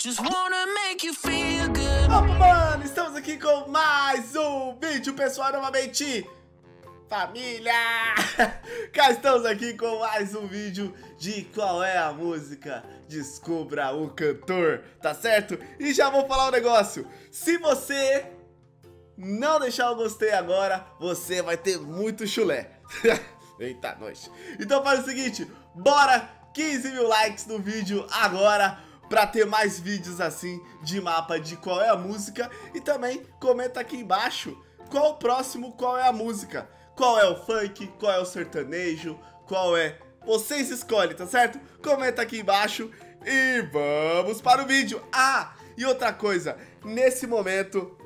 Just wanna make you feel good. Opa, mano, estamos aqui com mais um vídeo, pessoal, novamente. Família! Cá estamos aqui com mais um vídeo de qual é a música Descubra o Cantor, tá certo? E já vou falar um negócio, se você não deixar o gostei agora, você vai ter muito chulé. Eita, noite. Então faz o seguinte, bora 15 mil likes no vídeo agora para ter mais vídeos assim de mapa de qual é a música e também comenta aqui embaixo qual o próximo qual é a música, qual é o funk, qual é o sertanejo, qual é... Vocês escolhem, tá certo? Comenta aqui embaixo e vamos para o vídeo! Ah, e outra coisa, nesse momento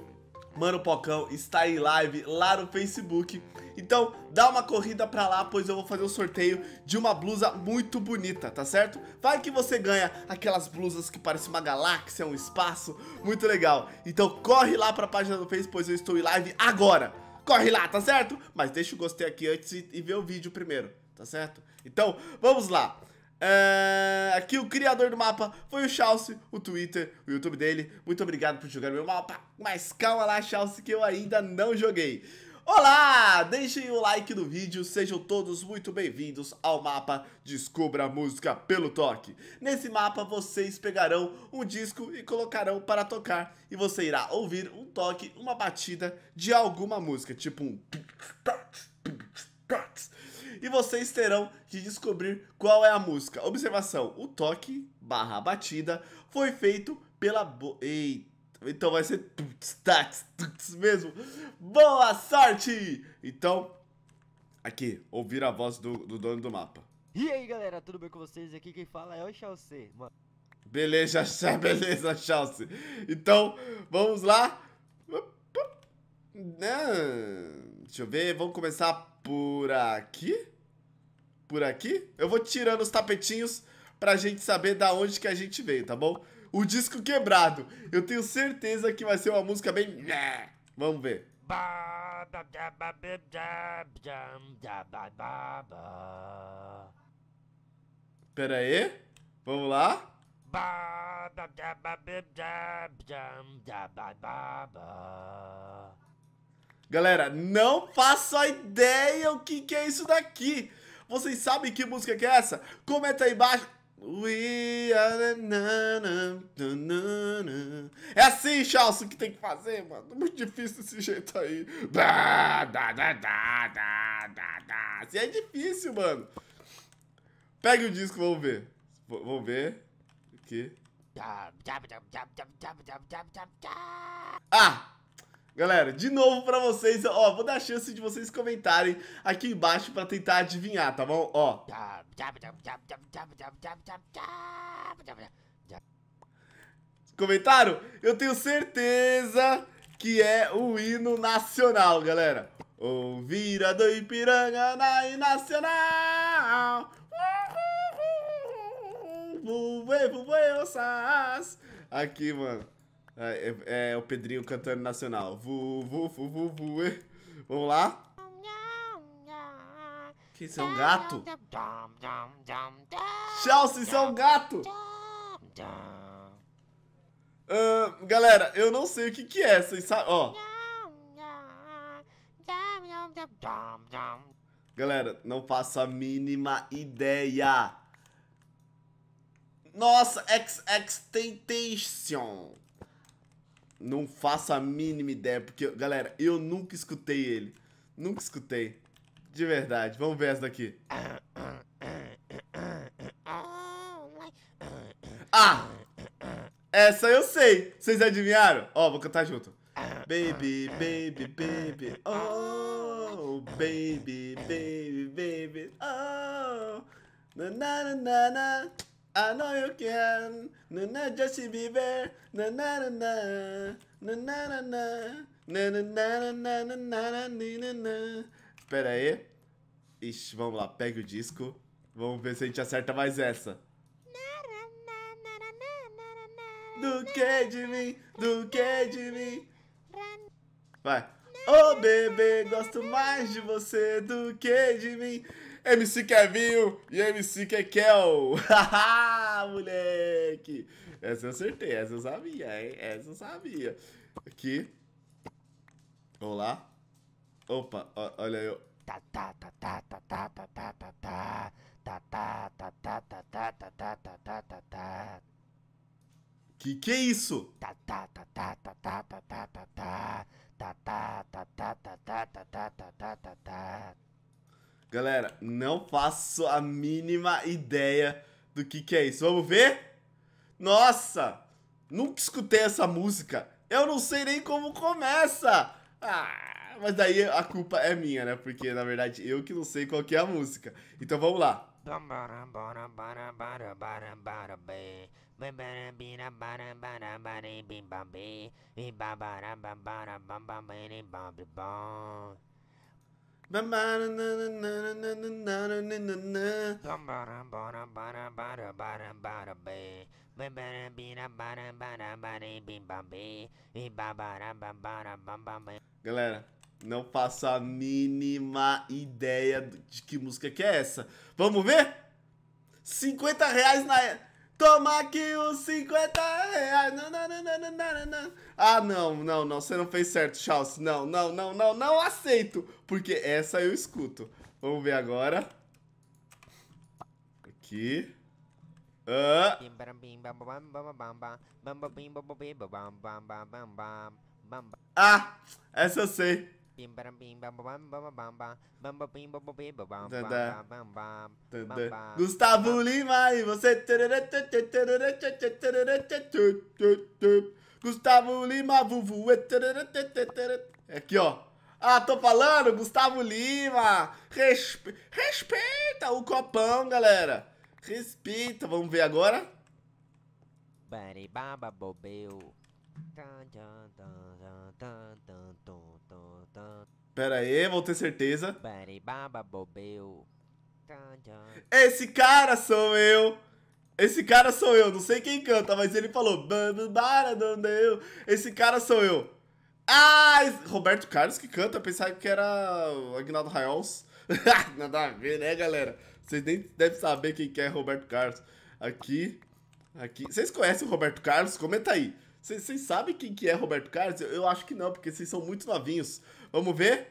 Mano Pocão está em live lá no Facebook. Então, dá uma corrida pra lá, pois eu vou fazer o um sorteio de uma blusa muito bonita, tá certo? Vai que você ganha aquelas blusas que parecem uma galáxia, um espaço, muito legal. Então corre lá pra página do Face, pois eu estou em live agora. Corre lá, tá certo? Mas deixa o gostei aqui antes e, e vê o vídeo primeiro, tá certo? Então, vamos lá. É, aqui o criador do mapa foi o Chelsea, o Twitter, o YouTube dele. Muito obrigado por jogar meu mapa, mas calma lá, Chelsea, que eu ainda não joguei. Olá! Deixem o like no vídeo, sejam todos muito bem-vindos ao mapa Descubra a Música pelo Toque. Nesse mapa vocês pegarão um disco e colocarão para tocar e você irá ouvir um toque, uma batida de alguma música, tipo um e vocês terão que descobrir qual é a música. Observação, o toque barra batida foi feito pela... Bo... Eita! Então vai ser tuts, tats, tuts mesmo. Boa sorte! Então, aqui, ouvir a voz do, do, dono do mapa. E aí, galera, tudo bem com vocês? Aqui quem fala é o Chalce mano. Beleza, beleza, Chalce Então, vamos lá. Né? Deixa eu ver, vamos começar por aqui por aqui. Eu vou tirando os tapetinhos pra gente saber da onde que a gente veio, tá bom? O disco quebrado. Eu tenho certeza que vai ser uma música bem... Vamos ver. Pera aí. Vamos lá. Galera, não faço a ideia o que, que é isso daqui. Vocês sabem que música que é essa? Comenta aí embaixo. We are na na. É assim, Chalso, que tem que fazer, mano. Muito difícil desse jeito aí. Da, da, da, da, da, da, Assim é difícil, mano. Pega o disco, vamos ver. vamos ver. Aqui. Ah! Galera, de novo pra vocês, ó, vou dar a chance de vocês comentarem aqui embaixo pra tentar adivinhar, tá bom? Ó. Comentaram? Eu tenho certeza que é o hino nacional, galera. O vira do Ipiranga na Nacional. Aqui, mano. É, é, é, o Pedrinho cantando nacional. Vu, vu, vu, vu, vu. Eh. Vamos lá? Que isso é um gato? Chelsea, isso é um gato! Uh, galera, eu não sei o que que é, vocês sabem, ó. Galera, não faço a mínima ideia. Nossa, XXTentacion. Não faço a mínima ideia, porque, galera, eu nunca escutei ele. Nunca escutei. De verdade. Vamos ver essa daqui. Ah! Essa eu sei. Vocês adivinharam? Ó, oh, vou cantar junto. Baby, baby, baby, oh, baby, baby, baby, oh, na na na na. I know you can. Na na Justin Bieber. Na na na na. Na na na na. Na na na na na na na na. Pera aí. Ixi, vamos lá, pega o disco. Vamos ver se a gente acerta mais essa. Do que de mim, do que de mim. Vai. Ô oh, bebê, gosto mais de você do que de mim. MC Kevinho e MC Kekel. Haha, moleque. Essa eu acertei, essa eu sabia, hein? Essa eu sabia. Aqui. Vamos lá. Opa, olha eu. Tá, tá, tá, tá, tá, tá, tá, tá, tá, tá. Tá, tá, tá, tá, tá, tá, tá, tá, tá, tá, tá, tá. Que que é isso? Tá, Galera, não faço a mínima ideia do que que é isso. Vamos ver? Nossa! Nunca escutei essa música. Eu não sei nem como começa. Ah, mas daí a culpa é minha, né? Porque, na verdade, eu que não sei qual que é a música. Então, vamos lá. Galera, não faço a mínima ideia de que música que é essa. Vamos ver? 50 reais na... Toma aqui os 50 reais. Não, não, não, não, não, não, Ah, não, não, não. Você não fez certo, Charles. Não, não, não, não, não aceito. Porque essa eu escuto. Vamos ver agora. Aqui. Ah. ah, essa eu sei. Gustavo Lima e você. Gustavo Lima, Vuvu. Aqui, ó. Ah, tô falando, Gustavo Lima. Respe... Respeita o copão, galera. Respeita. Vamos ver agora. Baribaba bobeu. Tan, tan, tan, tan, tan, tan, Pera aí, vou ter certeza. Esse cara sou eu! Esse cara sou eu, não sei quem canta, mas ele falou. Esse cara sou eu. Ah! Roberto Carlos que canta, eu pensava que era o Agnaldo Raios. Nada a ver, né, galera? Vocês nem devem saber quem que é Roberto Carlos. Aqui. Aqui. Vocês conhecem o Roberto Carlos? Comenta aí. Vocês sabem quem que é Roberto Carlos? Eu, eu acho que não, porque vocês são muito novinhos. Vamos ver?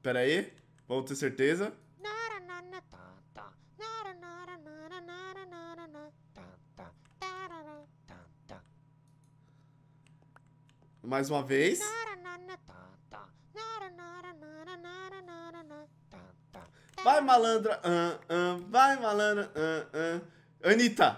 Pera aí, vamos ter certeza. Mais uma vez. Vai malandra, uh, uh, vai malandra, uh, uh. Anitta!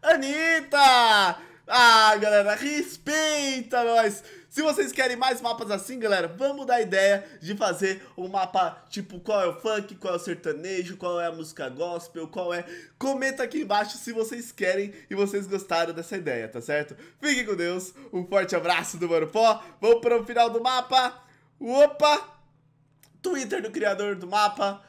Anitta! Ah, galera, respeita nós! Se vocês querem mais mapas assim, galera, vamos dar a ideia de fazer um mapa tipo qual é o funk, qual é o sertanejo, qual é a música gospel, qual é... Comenta aqui embaixo se vocês querem e vocês gostaram dessa ideia, tá certo? Fiquem com Deus, um forte abraço do Mano Pó, vamos para o final do mapa! Opa! Twitter do criador do mapa,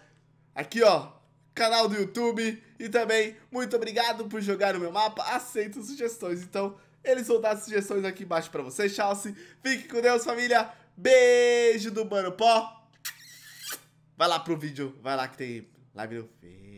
aqui, ó, canal do YouTube. E também, muito obrigado por jogar o meu mapa. Aceito sugestões. Então, eles vão dar sugestões aqui embaixo pra vocês, Chelsea. Fique com Deus, família. Beijo do Mano Pó. Vai lá pro vídeo. Vai lá que tem live no fim.